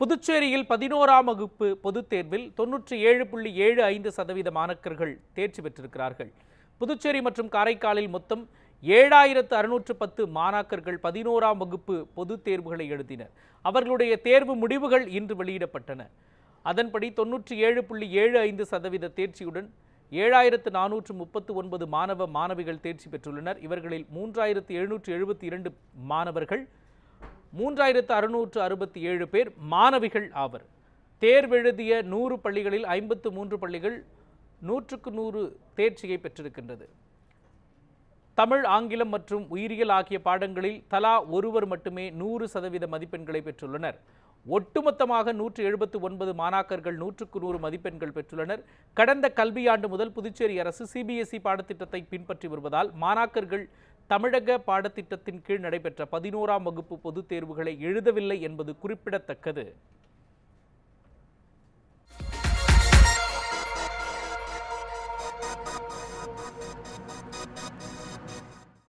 புதுச்சேரியில் பதினோராம் வகுப்பு பொதுத் தேர்வில் தொன்னூற்றி ஏழு புள்ளி ஏழு ஐந்து சதவீத மாணக்கர்கள் தேர்ச்சி பெற்றிருக்கிறார்கள் புதுச்சேரி மற்றும் காரைக்காலில் மொத்தம் ஏழாயிரத்து அறுநூற்று பத்து மாணாக்கர்கள் பதினோராம் வகுப்பு பொதுத் தேர்வுகளை எழுதினர் அவர்களுடைய தேர்வு முடிவுகள் இன்று வெளியிடப்பட்டன அதன்படி தொன்னூற்றி ஏழு புள்ளி ஏழு ஐந்து சதவீத தேர்ச்சியுடன் ஏழாயிரத்து நானூற்று முப்பத்து ஒன்பது மாணவ மாணவிகள் தேர்ச்சி பெற்றுள்ளனர் இவர்களில் மூன்றாயிரத்து எழுநூற்று எழுபத்தி இரண்டு மாணவர்கள் மூன்றாயிரத்து அறுநூற்று அறுபத்தி ஏழு பேர் மாணவிகள் ஆவர் தேர்வெழுதிய நூறு பள்ளிகளில் ஐம்பத்து மூன்று பள்ளிகள் நூற்றுக்கு நூறு தேர்ச்சியை பெற்றிருக்கின்றது தமிழ் ஆங்கிலம் மற்றும் உயிரியல் ஆகிய பாடங்களில் தலா ஒருவர் மட்டுமே நூறு சதவீத மதிப்பெண்களை பெற்றுள்ளனர் ஒட்டுமொத்தமாக நூற்று எழுபத்து ஒன்பது மாணாக்கர்கள் நூற்றுக்கு நூறு மதிப்பெண்கள் பெற்றுள்ளனர் கடந்த கல்வியாண்டு முதல் புதுச்சேரி அரசு சிபிஎஸ்இ e பாடத்திட்டத்தை பின்பற்றி வருவதால் மாணாக்கர்கள் தமிழக பாடத்திட்டத்தின் கீழ் நடைபெற்ற பதினோராம் வகுப்பு பொதுத் தேர்வுகளை எழுதவில்லை என்பது குறிப்பிடத்தக்கது